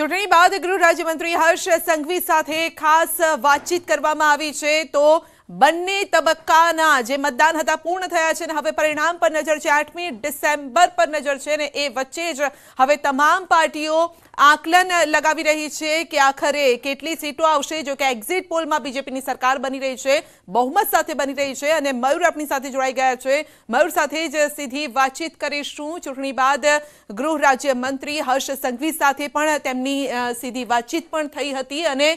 ચૂંટણી બાદ ગૃહ રાજ્યમંત્રી હર્ષ સંઘવી સાથે ખાસ વાતચીત કરવામાં આવી છે તો બંને તબક્કાના જે મતદાન હતા પૂર્ણ થયા છે ને હવે પરિણામ પર નજર છે આઠમી ડિસેમ્બર પર નજર છે ને એ વચ્ચે જ હવે તમામ પાર્ટીઓ આકલન લગાવી રહી છે કે આખરે કેટલી સીટો આવશે જો કે એક્ઝિટ પોલમાં बीजेपी ની સરકાર બની રહી છે બહુમત સાથે બની રહી છે અને મયુર આપની સાથે જોડાય ગયા છે મયુર સાથે જ સીધી વાતચીત કરીશું ચૂંટણી બાદ ગૃહ રાજ્ય મંત્રી હર્ષ સંઘવી સાથે પણ તેમની સીધી વાતચીત પણ થઈ હતી અને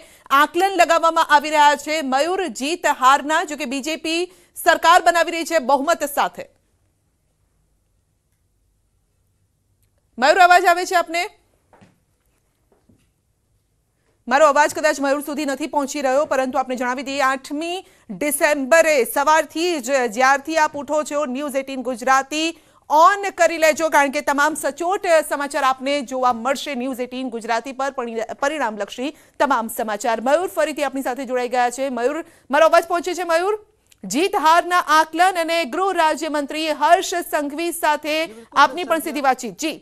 આકલન લગાવવામાં આવી રહ્યા છે મયુર જીત હાર ના જો કે बीजेपी સરકાર બનાવી રહી છે બહુમત સાથે મયુર आवाज આવે છે આપને મારો અવાજ કદાચ મયુર સુધી નથી પહોંચી રહ્યો પરંતુ આપણે જણાવી દઈએ આઠમી ડિસેમ્બરે સવારથી જ જ્યારથી આપ પૂઠો છો ન્યૂઝ એટીન ગુજરાતી ઓન કરી લેજો કારણ કે તમામ સચોટ સમાચાર આપને જોવા મળશે ન્યૂઝ એટીન ગુજરાતી પર પરિણામલક્ષી તમામ સમાચાર મયુર ફરીથી આપની સાથે જોડાઈ ગયા છે મયુર મારો અવાજ પહોંચે છે મયુર જીત હારના આકલન અને ગૃહ રાજ્યમંત્રી હર્ષ સંઘવી સાથે આપની પણ સીધી વાતચીત જી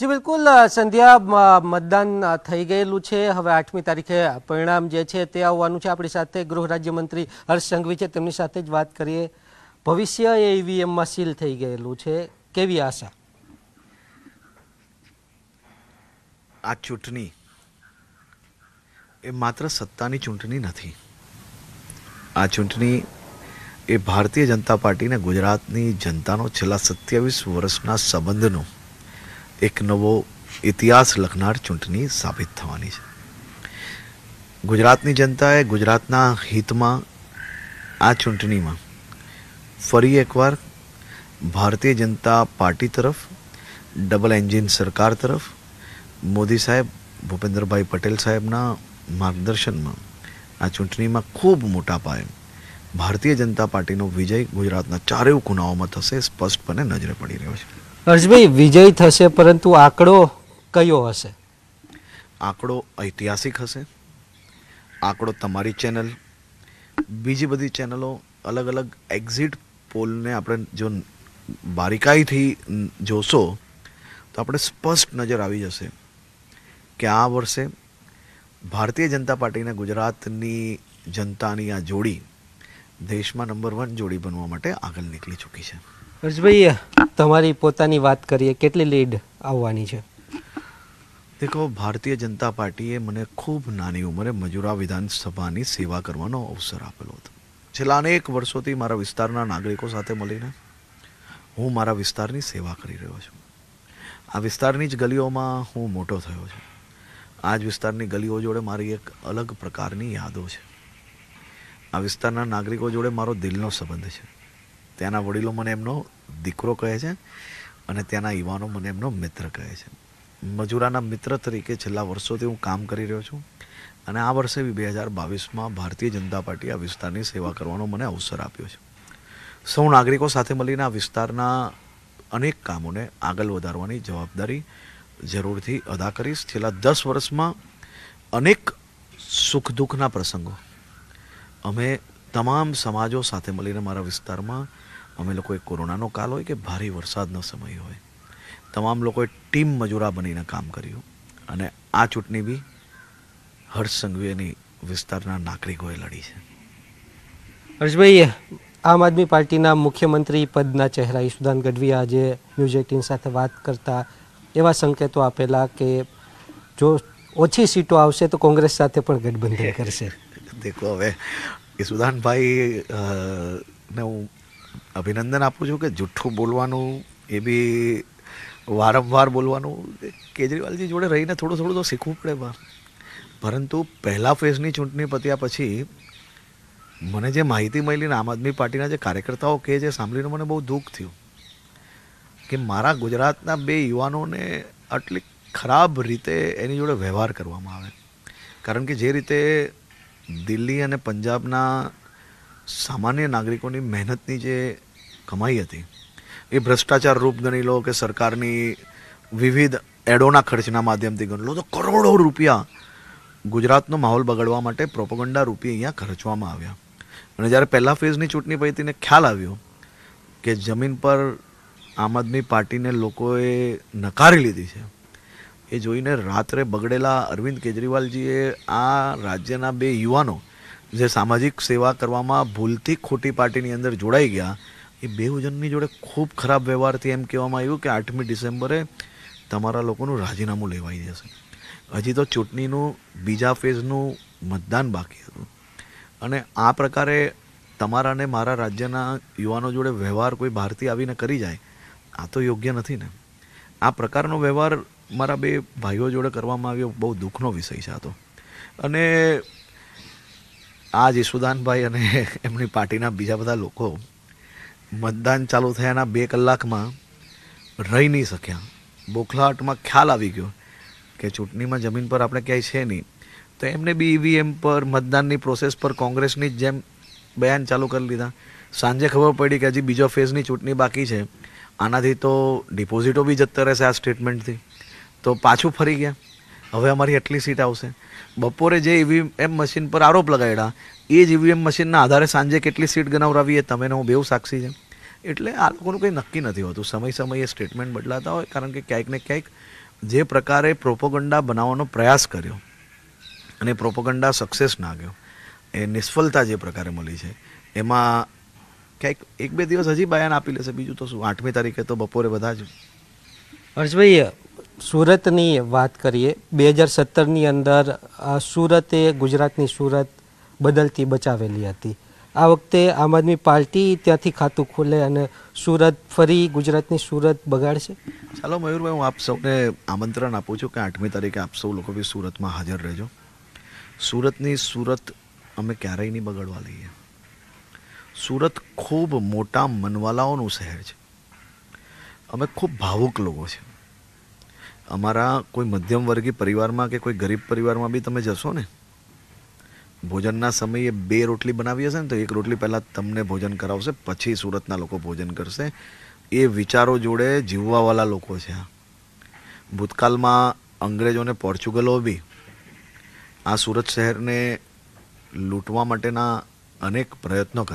જી બિલકુલ સંધ્યા મતદાન થઈ ગયેલું છે હવે આઠમી તારીખે પરિણામ જે છે તે આવવાનું છે આપણી સાથે ગૃહ રાજ્યમંત્રી હર્ષ સંઘવી છે તેમની સાથે જ વાત કરીએ ભવિષ્ય એ ઈવીએમમાં સીલ થઈ ગયેલું છે કેવી આશા આ ચૂંટણી એ માત્ર સત્તાની ચૂંટણી નથી આ ચૂંટણી એ ભારતીય જનતા પાર્ટીને ગુજરાતની જનતાનો છેલ્લા સત્યાવીસ વર્ષના સંબંધનું એક નવો ઇતિહાસ લખનાર ચૂંટણી સાબિત થવાની છે ગુજરાતની જનતાએ ગુજરાતના હિતમાં આ ચૂંટણીમાં ફરી એકવાર ભારતીય જનતા પાર્ટી તરફ ડબલ એન્જિન સરકાર તરફ મોદી સાહેબ ભૂપેન્દ્રભાઈ પટેલ સાહેબના માર્ગદર્શનમાં આ ચૂંટણીમાં ખૂબ મોટા પાયે ભારતીય જનતા પાર્ટીનો વિજય ગુજરાતના ચારેય ખૂણાઓમાં થશે સ્પષ્ટપણે નજરે પડી રહ્યો છે હર્ષભાઈ વિજય થશે પરંતુ આંકડો કયો હશે આંકડો ઐતિહાસિક હશે આંકડો તમારી ચેનલ બીજી બધી ચેનલો અલગ અલગ એક્ઝિટ પોલને આપણે જો બારીકાઈથી જોશો તો આપણે સ્પષ્ટ નજર આવી જશે કે આ વર્ષે ભારતીય જનતા પાર્ટીને ગુજરાતની જનતાની આ જોડી દેશમાં નંબર વન જોડી બનવા માટે આગળ નીકળી ચૂકી છે હર્ષભાઈ તમારી પોતાની વાત કરીએ કેટલી લીડ આવવાની છે દેખો ભારતીય જનતા પાર્ટીએ મને ખૂબ નાની ઉંમરે મજુરા વિધાનસભાની સેવા કરવાનો અવસર આપેલો હતો છેલ્લા અનેક વર્ષોથી મારા વિસ્તારના નાગરિકો સાથે મળીને હું મારા વિસ્તારની સેવા કરી રહ્યો છું આ વિસ્તારની જ ગલીઓમાં હું મોટો થયો છું આ જ વિસ્તારની ગલીઓ જોડે મારી એક અલગ પ્રકારની યાદો છે આ વિસ્તારના નાગરિકો જોડે મારો દિલનો સંબંધ છે ત્યાંના વડીલો મને એમનો દીકરો કહે છે અને ત્યાંના યુવાનો મને એમનો મિત્ર કહે છે મજૂરાના મિત્ર તરીકે છેલ્લા વર્ષોથી હું કામ કરી રહ્યો છું અને આ વર્ષે બી બે હજાર બાવીસમાં ભારતીય જનતા પાર્ટી આ વિસ્તારની સેવા કરવાનો મને અવસર આપ્યો છે સૌ નાગરિકો સાથે મળીને આ વિસ્તારના અનેક કામોને આગળ વધારવાની જવાબદારી જરૂરથી અદા કરીશ છેલ્લા દસ વર્ષમાં અનેક સુખ દુઃખના પ્રસંગો અમે તમામ સમાજો સાથે મળીને મારા વિસ્તારમાં અમે લોકોએ કોરોનાનો કાલ હોય કે ભારે વરસાદનો સમય હોય તમામ લોકોએ ટીમ મજૂરા બનીને કામ કર્યું અને આ ચૂંટણી બી હર્ષ વિસ્તારના નાગરિકોએ લડી છે હર્ષભાઈ આમ આદમી પાર્ટીના મુખ્યમંત્રી પદના ચહેરા ઈશુદાન ગઢવી આજે ન્યૂઝ એટીન સાથે વાત કરતા એવા સંકેતો આપેલા કે જો ઓછી સીટો આવશે તો કોંગ્રેસ સાથે પણ ગઠબંધન કરશે દેખો હવે ઈશુદાનભાઈ ને હું અભિનંદન આપું છું કે જુઠ્ઠું બોલવાનું એ બી વારંવાર બોલવાનું કેજરીવાલજી જોડે રહીને થોડું થોડું તો શીખવું પડે પરંતુ પહેલા ફેઝની ચૂંટણી પત્યા પછી મને જે માહિતી મળીને આમ આદમી પાર્ટીના જે કાર્યકર્તાઓ કહે છે સાંભળીને મને બહુ દુઃખ થયું કે મારા ગુજરાતના બે યુવાનોને આટલી ખરાબ રીતે એની જોડે વ્યવહાર કરવામાં આવે કારણ કે જે રીતે દિલ્હી અને પંજાબના સામાન્ય નાગરિકોની મહેનતની જે કમાઈ હતી એ ભ્રષ્ટાચાર રૂપ ગણી લો કે સરકારની વિવિધ એડોના ખર્ચના માધ્યમથી ગણી લો તો કરોડો રૂપિયા ગુજરાતનો માહોલ બગાડવા માટે પ્રોપોગંડા રૂપી અહીંયા ખર્ચવામાં આવ્યા અને જ્યારે પહેલા ફેઝની ચૂંટણી પૈતીને ખ્યાલ આવ્યો કે જમીન પર આમ આદમી પાર્ટીને લોકોએ નકારી લીધી છે એ જોઈને રાત્રે બગડેલા અરવિંદ કેજરીવાલજીએ આ રાજ્યના બે યુવાનો જે સામાજિક સેવા કરવામાં ભૂલથી ખોટી પાર્ટીની અંદર જોડાઈ ગયા એ બેઉ જણની જોડે ખૂબ ખરાબ વ્યવહારથી એમ કહેવામાં આવ્યું કે આઠમી ડિસેમ્બરે તમારા લોકોનું રાજીનામું લેવાઈ જશે હજી તો ચૂંટણીનું બીજા ફેઝનું મતદાન બાકી હતું અને આ પ્રકારે તમારા અને મારા રાજ્યના યુવાનો જોડે વ્યવહાર કોઈ ભારતીય આવીને કરી જાય આ તો યોગ્ય નથી ને આ પ્રકારનો વ્યવહાર મારા બે ભાઈઓ જોડે કરવામાં આવ્યો બહુ દુઃખનો વિષય છે આ તો અને આ જ જસુદાનભાઈ અને એમની પાર્ટીના બીજા બધા લોકો મતદાન ચાલુ થયાના બે કલાકમાં રહી નહીં શક્યા બોખલાહટમાં ખ્યાલ આવી ગયો કે ચૂંટણીમાં જમીન પર આપણે ક્યાંય છે નહીં તો એમને બી ઈવીએમ પર મતદાનની પ્રોસેસ પર કોંગ્રેસની જ જેમ બયાન ચાલુ કરી લીધા સાંજે ખબર પડી કે હજી બીજો ફેઝની ચૂંટણી બાકી છે આનાથી તો ડિપોઝિટો બી જતા રહેશે આ સ્ટેટમેન્ટથી તો પાછું ફરી ગયા હવે અમારી આટલી સીટ આવશે બપોરે જે ઈવીએમ મશીન પર આરોપ લગાવ્યા એ જ ઈવીએમ મશીનના આધારે સાંજે કેટલી સીટ ગણાવરાવી એ તમે હું બેવ સાક્ષી છે એટલે આ લોકોનું કંઈ નક્કી નથી હોતું સમય સમયે સ્ટેટમેન્ટ બદલાતા હોય કારણ કે ક્યાંક ને ક્યાંક જે પ્રકારે પ્રોપોગંડા બનાવવાનો પ્રયાસ કર્યો અને પ્રોપોગંડા સક્સેસ ના ગયો એ નિષ્ફળતા જે પ્રકારે મળી છે એમાં ક્યાંક એક બે દિવસ હજી બયાન આપી લેશે બીજું તો શું આઠમી તારીખે તો બપોરે બધા જ હર્ષભાઈ સુરતની વાત કરીએ બે હજાર સત્તરની અંદર સુરતે ગુજરાતની સુરત બદલતી બચાવેલી હતી આ વખતે આમ આદમી પાર્ટી ત્યાંથી ખાતું ખોલે અને સુરત ફરી ગુજરાતની સુરત બગાડશે ચાલો મયુરભાઈ હું આપ સૌને આમંત્રણ આપું છું કે આઠમી તારીખે આપ સૌ લોકો બી સુરતમાં હાજર રહેજો સુરતની સુરત અમે ક્યારેય નહીં બગાડવા લઈએ સુરત ખૂબ મોટા મનવાલાઓનું શહેર છે અમે ખૂબ ભાવુક લોકો છે અમારા કોઈ મધ્યમ વર્ગી પરિવારમાં કે કોઈ ગરીબ પરિવારમાં બી તમે જશો ને ભોજનના સમયે બે રોટલી બનાવી હશે ને તો એક રોટલી પહેલાં તમને ભોજન કરાવશે પછી સુરતના લોકો ભોજન કરશે એ વિચારો જોડે જીવવાવાળા લોકો છે ભૂતકાળમાં અંગ્રેજોને પોર્ચુગલો બી આ સુરત શહેરને લૂંટવા માટેના અનેક પ્રયત્નો કરે